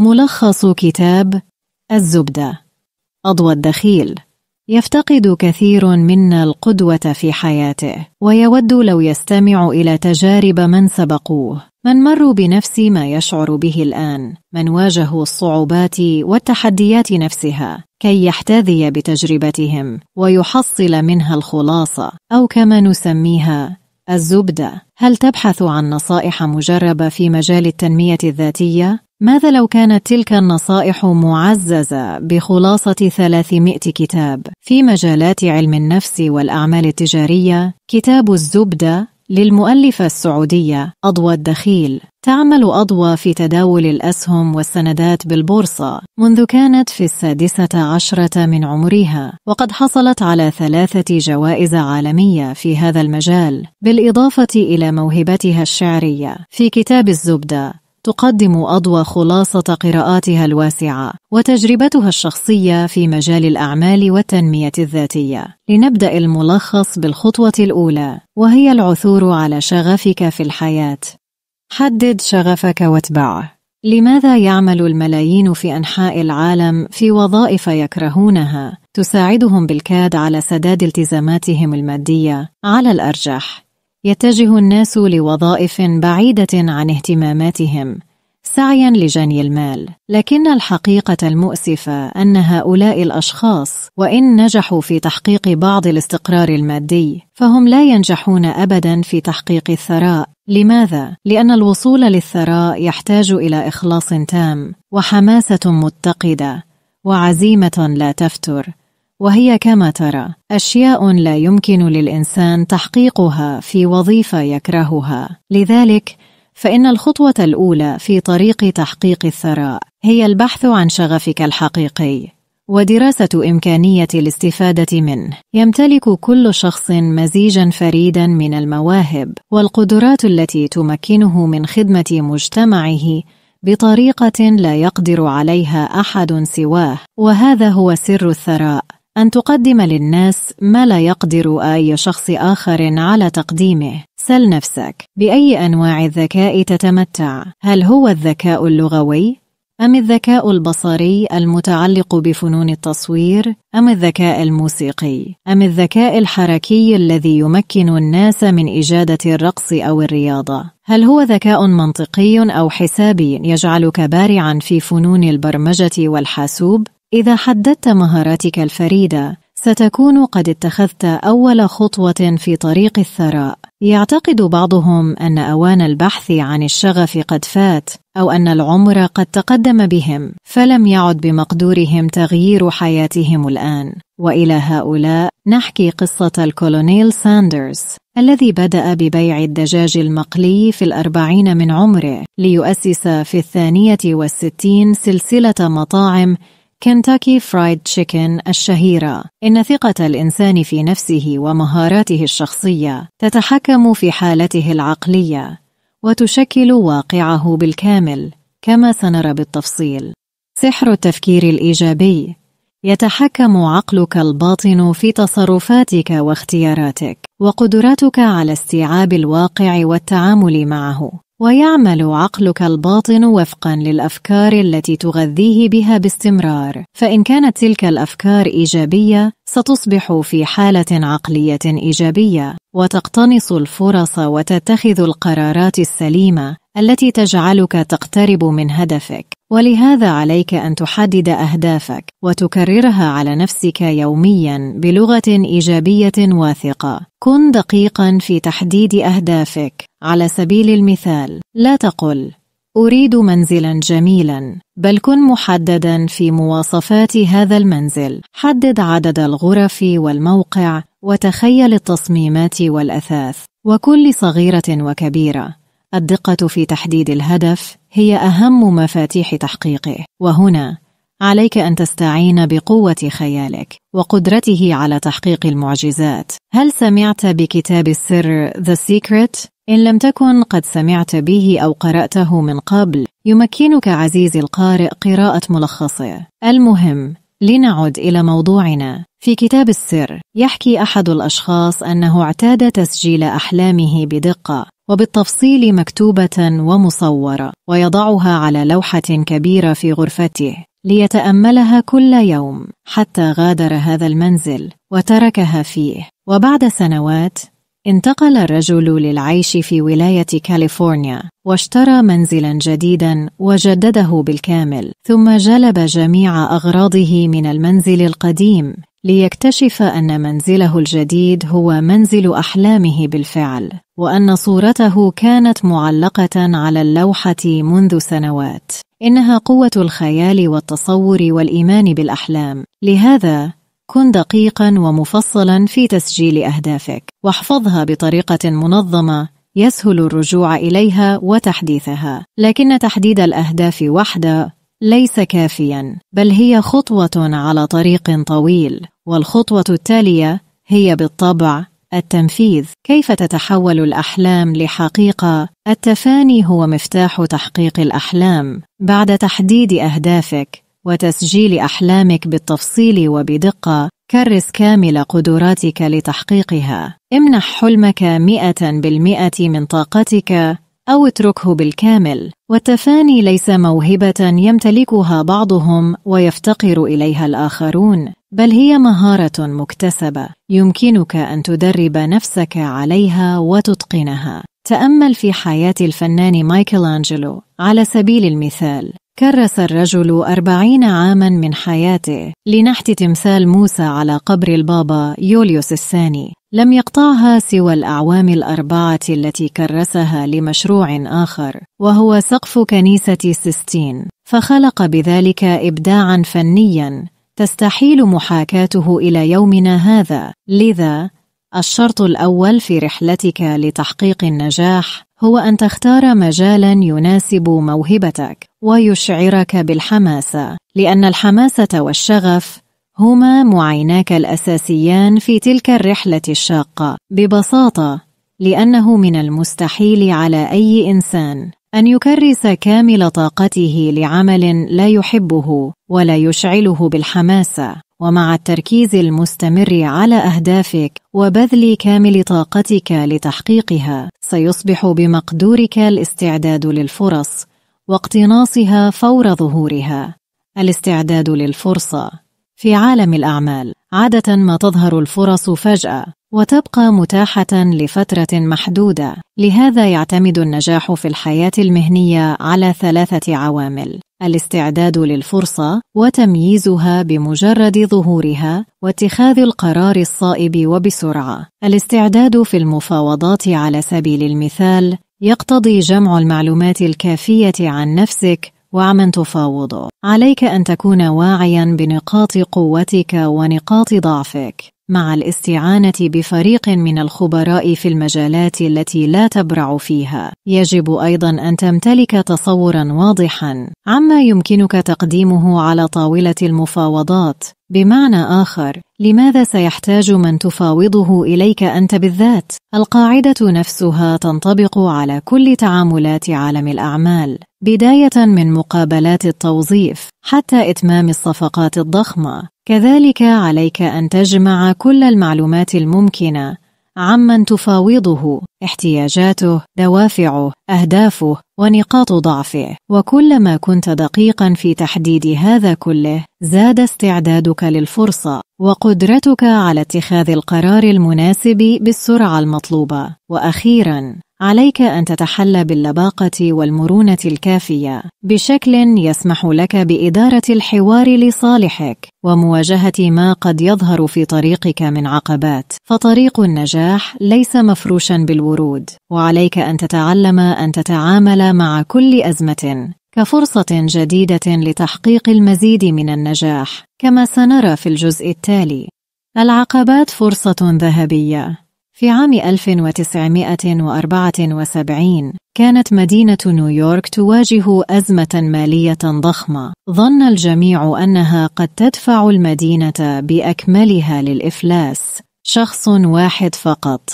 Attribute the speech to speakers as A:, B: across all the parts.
A: ملخص كتاب الزبدة أضوى الدخيل يفتقد كثير منا القدوة في حياته ويود لو يستمع إلى تجارب من سبقوه من مروا بنفس ما يشعر به الآن من واجهوا الصعوبات والتحديات نفسها كي يحتذي بتجربتهم ويحصل منها الخلاصة أو كما نسميها الزبدة هل تبحث عن نصائح مجربة في مجال التنمية الذاتية؟ ماذا لو كانت تلك النصائح معززة بخلاصة 300 كتاب في مجالات علم النفس والأعمال التجارية؟ كتاب الزبدة للمؤلفة السعودية أضوى الدخيل تعمل أضوى في تداول الأسهم والسندات بالبورصة منذ كانت في السادسة عشرة من عمرها وقد حصلت على ثلاثة جوائز عالمية في هذا المجال بالإضافة إلى موهبتها الشعرية في كتاب الزبدة تقدم أضوى خلاصة قراءاتها الواسعة وتجربتها الشخصية في مجال الأعمال والتنمية الذاتية لنبدأ الملخص بالخطوة الأولى وهي العثور على شغفك في الحياة حدد شغفك واتبعه لماذا يعمل الملايين في أنحاء العالم في وظائف يكرهونها تساعدهم بالكاد على سداد التزاماتهم المادية على الأرجح يتجه الناس لوظائف بعيدة عن اهتماماتهم سعيا لجني المال لكن الحقيقة المؤسفة أن هؤلاء الأشخاص وإن نجحوا في تحقيق بعض الاستقرار المادي فهم لا ينجحون أبدا في تحقيق الثراء لماذا؟ لأن الوصول للثراء يحتاج إلى إخلاص تام وحماسة متقدة وعزيمة لا تفتر وهي كما ترى أشياء لا يمكن للإنسان تحقيقها في وظيفة يكرهها، لذلك فإن الخطوة الأولى في طريق تحقيق الثراء هي البحث عن شغفك الحقيقي، ودراسة إمكانية الاستفادة منه. يمتلك كل شخص مزيجًا فريدًا من المواهب والقدرات التي تمكنه من خدمة مجتمعه بطريقة لا يقدر عليها أحد سواه، وهذا هو سر الثراء أن تقدم للناس ما لا يقدر أي شخص آخر على تقديمه سل نفسك بأي أنواع الذكاء تتمتع هل هو الذكاء اللغوي؟ أم الذكاء البصري المتعلق بفنون التصوير؟ أم الذكاء الموسيقي؟ أم الذكاء الحركي الذي يمكن الناس من إجادة الرقص أو الرياضة؟ هل هو ذكاء منطقي أو حسابي يجعلك بارعا في فنون البرمجة والحاسوب؟ إذا حددت مهاراتك الفريدة ستكون قد اتخذت أول خطوة في طريق الثراء. يعتقد بعضهم أن أوان البحث عن الشغف قد فات أو أن العمر قد تقدم بهم فلم يعد بمقدورهم تغيير حياتهم الآن. وإلى هؤلاء نحكي قصة الكولونيل ساندرز الذي بدأ ببيع الدجاج المقلي في الأربعين من عمره ليؤسس في الثانية والستين سلسلة مطاعم كنتاكي فرايد تشيكن الشهيرة إن ثقة الإنسان في نفسه ومهاراته الشخصية تتحكم في حالته العقلية وتشكل واقعه بالكامل كما سنرى بالتفصيل سحر التفكير الإيجابي يتحكم عقلك الباطن في تصرفاتك واختياراتك وقدراتك على استيعاب الواقع والتعامل معه ويعمل عقلك الباطن وفقا للافكار التي تغذيه بها باستمرار فان كانت تلك الافكار ايجابيه ستصبح في حاله عقليه ايجابيه وتقتنص الفرص وتتخذ القرارات السليمه التي تجعلك تقترب من هدفك ولهذا عليك ان تحدد اهدافك وتكررها على نفسك يوميا بلغه ايجابيه واثقه كن دقيقا في تحديد اهدافك على سبيل المثال لا تقل اريد منزلا جميلا بل كن محددا في مواصفات هذا المنزل حدد عدد الغرف والموقع وتخيل التصميمات والاثاث وكل صغيره وكبيره الدقة في تحديد الهدف هي أهم مفاتيح تحقيقه، وهنا عليك أن تستعين بقوة خيالك وقدرته على تحقيق المعجزات. هل سمعت بكتاب السر The Secret؟ إن لم تكن قد سمعت به أو قرأته من قبل، يمكنك عزيزي القارئ قراءة ملخصه. المهم، لنعد إلى موضوعنا. في كتاب السر، يحكي أحد الأشخاص أنه اعتاد تسجيل أحلامه بدقة، وبالتفصيل مكتوبة ومصورة ويضعها على لوحة كبيرة في غرفته ليتأملها كل يوم حتى غادر هذا المنزل وتركها فيه وبعد سنوات انتقل الرجل للعيش في ولاية كاليفورنيا واشترى منزلا جديدا وجدده بالكامل ثم جلب جميع أغراضه من المنزل القديم ليكتشف أن منزله الجديد هو منزل أحلامه بالفعل، وأن صورته كانت معلقة على اللوحة منذ سنوات. إنها قوة الخيال والتصور والإيمان بالأحلام، لهذا كن دقيقا ومفصلا في تسجيل أهدافك، واحفظها بطريقة منظمة يسهل الرجوع إليها وتحديثها، لكن تحديد الأهداف وحده ليس كافيا بل هي خطوه على طريق طويل والخطوه التاليه هي بالطبع التنفيذ كيف تتحول الاحلام لحقيقه التفاني هو مفتاح تحقيق الاحلام بعد تحديد اهدافك وتسجيل احلامك بالتفصيل وبدقه كرس كامل قدراتك لتحقيقها امنح حلمك مئه بالمئه من طاقتك أو اتركه بالكامل والتفاني ليس موهبة يمتلكها بعضهم ويفتقر إليها الآخرون بل هي مهارة مكتسبة يمكنك أن تدرب نفسك عليها وتتقنها تأمل في حياة الفنان مايكل أنجلو على سبيل المثال كرس الرجل أربعين عاما من حياته لنحت تمثال موسى على قبر البابا يوليوس الثاني لم يقطعها سوى الأعوام الأربعة التي كرسها لمشروع آخر وهو سقف كنيسة سيستين فخلق بذلك إبداعا فنيا تستحيل محاكاته إلى يومنا هذا لذا الشرط الأول في رحلتك لتحقيق النجاح هو أن تختار مجالا يناسب موهبتك ويشعرك بالحماسة، لأن الحماسة والشغف هما معيناك الأساسيان في تلك الرحلة الشاقة. ببساطة، لأنه من المستحيل على أي إنسان أن يكرس كامل طاقته لعمل لا يحبه ولا يشعله بالحماسة، ومع التركيز المستمر على اهدافك وبذل كامل طاقتك لتحقيقها سيصبح بمقدورك الاستعداد للفرص واقتناصها فور ظهورها الاستعداد للفرصه في عالم الاعمال عاده ما تظهر الفرص فجاه وتبقى متاحة لفترة محدودة، لهذا يعتمد النجاح في الحياة المهنية على ثلاثة عوامل: الاستعداد للفرصة وتمييزها بمجرد ظهورها واتخاذ القرار الصائب وبسرعة. الاستعداد في المفاوضات على سبيل المثال يقتضي جمع المعلومات الكافية عن نفسك وعمن تفاوضه عليك ان تكون واعيا بنقاط قوتك ونقاط ضعفك مع الاستعانه بفريق من الخبراء في المجالات التي لا تبرع فيها يجب ايضا ان تمتلك تصورا واضحا عما يمكنك تقديمه على طاوله المفاوضات بمعنى آخر، لماذا سيحتاج من تفاوضه إليك أنت بالذات؟ القاعدة نفسها تنطبق على كل تعاملات عالم الأعمال، بداية من مقابلات التوظيف حتى إتمام الصفقات الضخمة. كذلك عليك أن تجمع كل المعلومات الممكنة عمن تفاوضه احتياجاته دوافعه اهدافه ونقاط ضعفه وكلما كنت دقيقا في تحديد هذا كله زاد استعدادك للفرصه وقدرتك على اتخاذ القرار المناسب بالسرعه المطلوبه واخيرا عليك أن تتحلى باللباقة والمرونة الكافية بشكل يسمح لك بإدارة الحوار لصالحك ومواجهة ما قد يظهر في طريقك من عقبات، فطريق النجاح ليس مفروشا بالورود، وعليك أن تتعلم أن تتعامل مع كل أزمة كفرصة جديدة لتحقيق المزيد من النجاح، كما سنرى في الجزء التالي. العقبات فرصة ذهبية في عام 1974 كانت مدينة نيويورك تواجه أزمة مالية ضخمة، ظن الجميع أنها قد تدفع المدينة بأكملها للإفلاس. شخص واحد فقط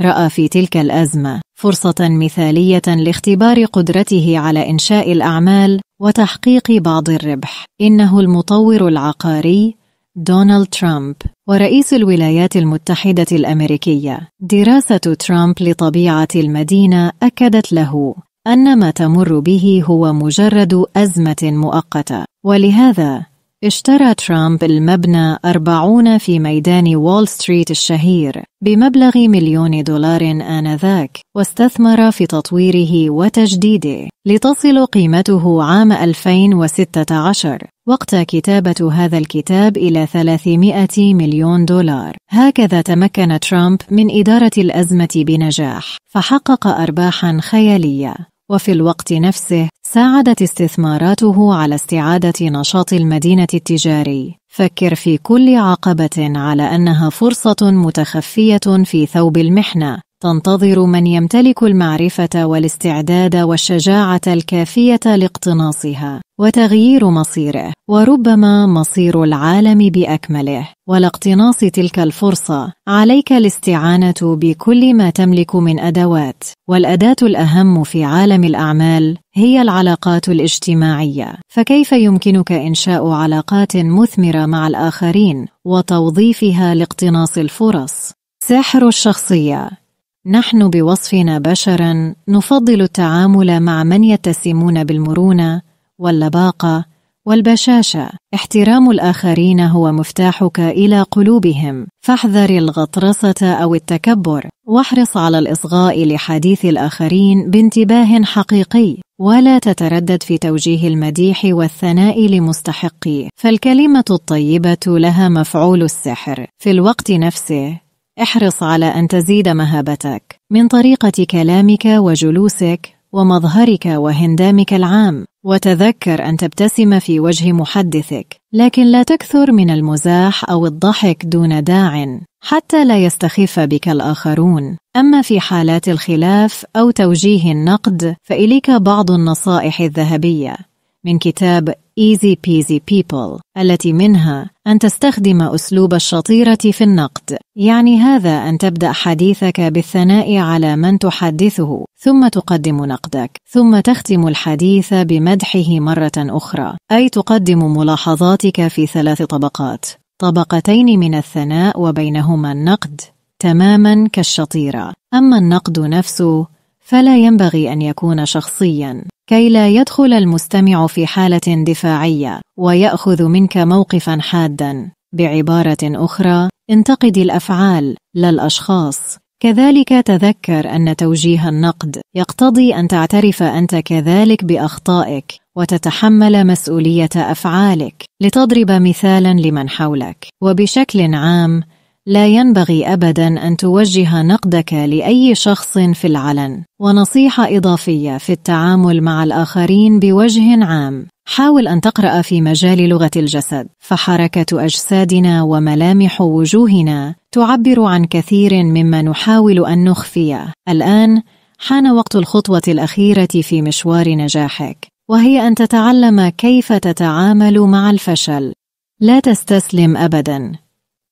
A: رأى في تلك الأزمة فرصة مثالية لاختبار قدرته على إنشاء الأعمال وتحقيق بعض الربح. إنه المطور العقاري دونالد ترامب ورئيس الولايات المتحدة الأمريكية دراسة ترامب لطبيعة المدينة أكدت له أن ما تمر به هو مجرد أزمة مؤقتة ولهذا اشترى ترامب المبنى 40 في ميدان وول ستريت الشهير بمبلغ مليون دولار آنذاك واستثمر في تطويره وتجديده لتصل قيمته عام 2016 وقت كتابة هذا الكتاب إلى 300 مليون دولار. هكذا تمكن ترامب من إدارة الأزمة بنجاح، فحقق أرباحًا خيالية، وفي الوقت نفسه ساعدت استثماراته على استعادة نشاط المدينة التجاري فكر في كل عقبة على أنها فرصة متخفية في ثوب المحنة تنتظر من يمتلك المعرفة والاستعداد والشجاعة الكافية لاقتناصها وتغيير مصيره وربما مصير العالم باكمله ولاقتناص تلك الفرصه عليك الاستعانه بكل ما تملك من ادوات والاداه الاهم في عالم الاعمال هي العلاقات الاجتماعيه فكيف يمكنك انشاء علاقات مثمره مع الاخرين وتوظيفها لاقتناص الفرص سحر الشخصيه نحن بوصفنا بشرا نفضل التعامل مع من يتسمون بالمرونه واللباقه والبشاشه احترام الاخرين هو مفتاحك الى قلوبهم فاحذر الغطرسه او التكبر واحرص على الاصغاء لحديث الاخرين بانتباه حقيقي ولا تتردد في توجيه المديح والثناء لمستحقيه فالكلمه الطيبه لها مفعول السحر في الوقت نفسه احرص على أن تزيد مهابتك من طريقة كلامك وجلوسك ومظهرك وهندامك العام وتذكر أن تبتسم في وجه محدثك لكن لا تكثر من المزاح أو الضحك دون داع حتى لا يستخف بك الآخرون أما في حالات الخلاف أو توجيه النقد فإليك بعض النصائح الذهبية من كتاب Easy Peasy People التي منها أن تستخدم أسلوب الشطيرة في النقد يعني هذا أن تبدأ حديثك بالثناء على من تحدثه ثم تقدم نقدك ثم تختم الحديث بمدحه مرة أخرى أي تقدم ملاحظاتك في ثلاث طبقات طبقتين من الثناء وبينهما النقد تماما كالشطيرة أما النقد نفسه فلا ينبغي أن يكون شخصيا كي لا يدخل المستمع في حالة دفاعية ويأخذ منك موقفا حادا بعبارة أخرى انتقد الأفعال لا الأشخاص كذلك تذكر أن توجيه النقد يقتضي أن تعترف أنت كذلك بأخطائك وتتحمل مسؤولية أفعالك لتضرب مثالا لمن حولك وبشكل عام لا ينبغي أبداً أن توجه نقدك لأي شخص في العلن، ونصيحة إضافية في التعامل مع الآخرين بوجه عام، حاول أن تقرأ في مجال لغة الجسد، فحركة أجسادنا وملامح وجوهنا تعبر عن كثير مما نحاول أن نخفيه. الآن حان وقت الخطوة الأخيرة في مشوار نجاحك، وهي أن تتعلم كيف تتعامل مع الفشل. لا تستسلم أبداً،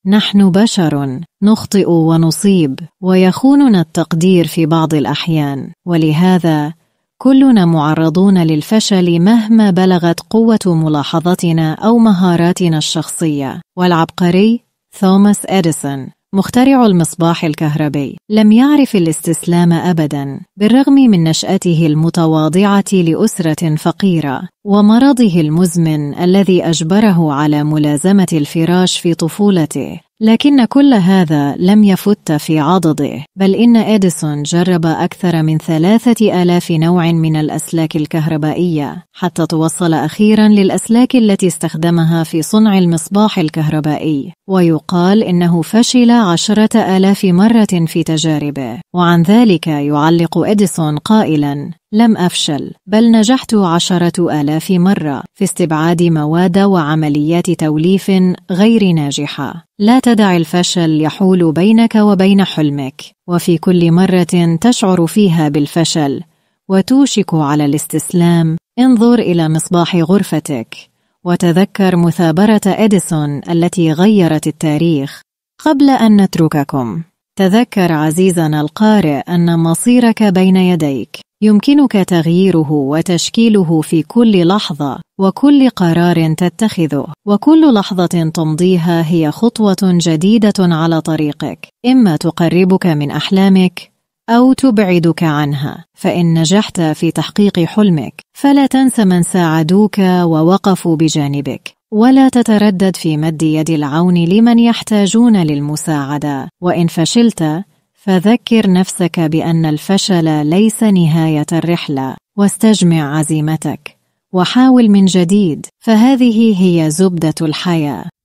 A: نحن بشر نخطئ ونصيب ويخوننا التقدير في بعض الاحيان ولهذا كلنا معرضون للفشل مهما بلغت قوه ملاحظتنا او مهاراتنا الشخصيه والعبقري توماس اديسون مخترع المصباح الكهربي لم يعرف الاستسلام ابدا بالرغم من نشاته المتواضعه لاسره فقيره ومرضه المزمن الذي اجبره على ملازمه الفراش في طفولته لكن كل هذا لم يفت في عضده بل إن إديسون جرب أكثر من ثلاثة آلاف نوع من الأسلاك الكهربائية حتى توصل أخيرا للأسلاك التي استخدمها في صنع المصباح الكهربائي ويقال إنه فشل عشرة آلاف مرة في تجاربه وعن ذلك يعلق إديسون قائلا لم أفشل بل نجحت عشرة آلاف مرة في استبعاد مواد وعمليات توليف غير ناجحة لا تدع الفشل يحول بينك وبين حلمك وفي كل مرة تشعر فيها بالفشل وتوشك على الاستسلام انظر إلى مصباح غرفتك وتذكر مثابرة إديسون التي غيرت التاريخ قبل أن نترككم تذكر عزيزنا القارئ أن مصيرك بين يديك يمكنك تغييره وتشكيله في كل لحظة وكل قرار تتخذه وكل لحظة تمضيها هي خطوة جديدة على طريقك إما تقربك من أحلامك أو تبعدك عنها، فإن نجحت في تحقيق حلمك، فلا تنس من ساعدوك ووقفوا بجانبك، ولا تتردد في مد يد العون لمن يحتاجون للمساعدة، وإن فشلت فذكر نفسك بأن الفشل ليس نهاية الرحلة واستجمع عزيمتك وحاول من جديد فهذه هي زبدة الحياة